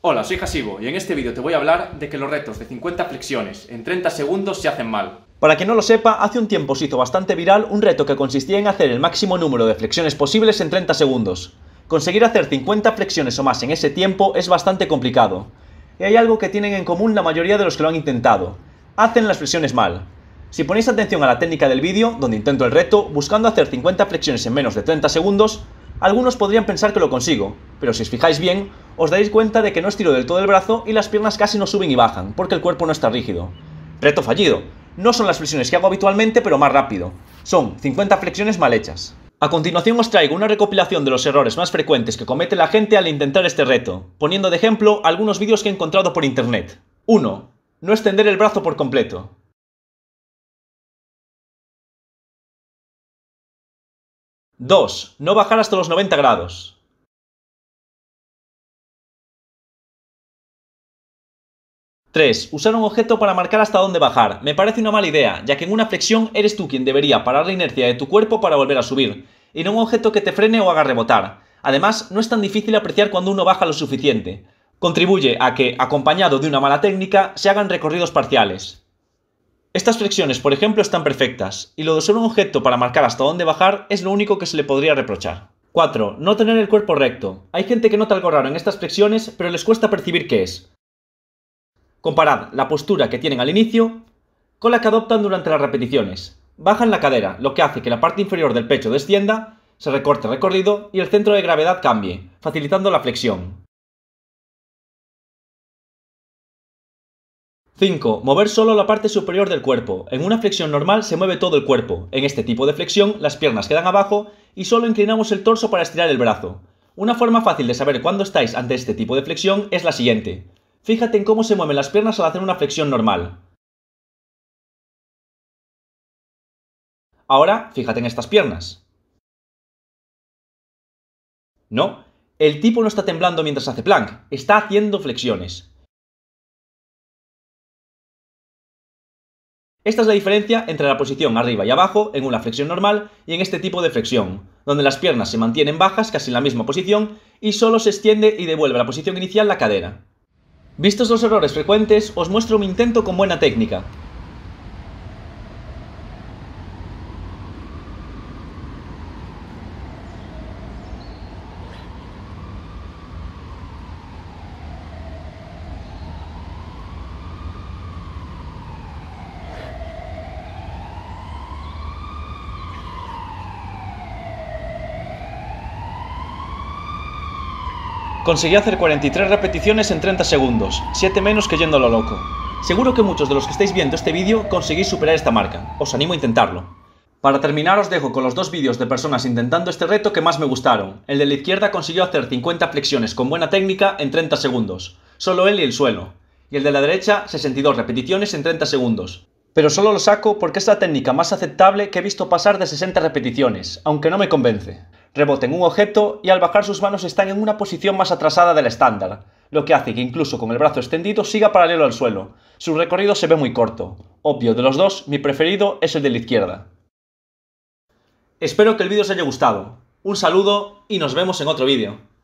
Hola, soy Hasibo y en este vídeo te voy a hablar de que los retos de 50 flexiones en 30 segundos se hacen mal. Para quien no lo sepa, hace un tiempo se hizo bastante viral un reto que consistía en hacer el máximo número de flexiones posibles en 30 segundos. Conseguir hacer 50 flexiones o más en ese tiempo es bastante complicado. Y hay algo que tienen en común la mayoría de los que lo han intentado. Hacen las flexiones mal. Si ponéis atención a la técnica del vídeo, donde intento el reto, buscando hacer 50 flexiones en menos de 30 segundos, algunos podrían pensar que lo consigo, pero si os fijáis bien, os daréis cuenta de que no estiro del todo el brazo y las piernas casi no suben y bajan, porque el cuerpo no está rígido. Reto fallido. No son las flexiones que hago habitualmente, pero más rápido. Son 50 flexiones mal hechas. A continuación os traigo una recopilación de los errores más frecuentes que comete la gente al intentar este reto, poniendo de ejemplo algunos vídeos que he encontrado por internet. 1. No extender el brazo por completo. 2. No bajar hasta los 90 grados. 3. Usar un objeto para marcar hasta dónde bajar. Me parece una mala idea, ya que en una flexión eres tú quien debería parar la inercia de tu cuerpo para volver a subir, y no un objeto que te frene o haga rebotar. Además, no es tan difícil apreciar cuando uno baja lo suficiente. Contribuye a que, acompañado de una mala técnica, se hagan recorridos parciales. Estas flexiones, por ejemplo, están perfectas, y lo de usar un objeto para marcar hasta dónde bajar es lo único que se le podría reprochar. 4. No tener el cuerpo recto. Hay gente que nota algo raro en estas flexiones, pero les cuesta percibir qué es. Comparad la postura que tienen al inicio con la que adoptan durante las repeticiones. Bajan la cadera, lo que hace que la parte inferior del pecho descienda, se recorte el recorrido y el centro de gravedad cambie, facilitando la flexión. 5. Mover solo la parte superior del cuerpo. En una flexión normal se mueve todo el cuerpo. En este tipo de flexión, las piernas quedan abajo y solo inclinamos el torso para estirar el brazo. Una forma fácil de saber cuándo estáis ante este tipo de flexión es la siguiente. Fíjate en cómo se mueven las piernas al hacer una flexión normal. Ahora, fíjate en estas piernas. No, el tipo no está temblando mientras hace plank, está haciendo flexiones. Esta es la diferencia entre la posición arriba y abajo en una flexión normal y en este tipo de flexión, donde las piernas se mantienen bajas casi en la misma posición y solo se extiende y devuelve a la posición inicial la cadera. Vistos los errores frecuentes, os muestro un intento con buena técnica. Conseguí hacer 43 repeticiones en 30 segundos, 7 menos que yéndolo loco. Seguro que muchos de los que estáis viendo este vídeo conseguís superar esta marca, os animo a intentarlo. Para terminar os dejo con los dos vídeos de personas intentando este reto que más me gustaron. El de la izquierda consiguió hacer 50 flexiones con buena técnica en 30 segundos, solo él y el suelo. Y el de la derecha 62 repeticiones en 30 segundos. Pero solo lo saco porque es la técnica más aceptable que he visto pasar de 60 repeticiones, aunque no me convence. Reboten un objeto y al bajar sus manos están en una posición más atrasada del estándar, lo que hace que incluso con el brazo extendido siga paralelo al suelo. Su recorrido se ve muy corto. Obvio, de los dos, mi preferido es el de la izquierda. Espero que el vídeo os haya gustado. Un saludo y nos vemos en otro vídeo.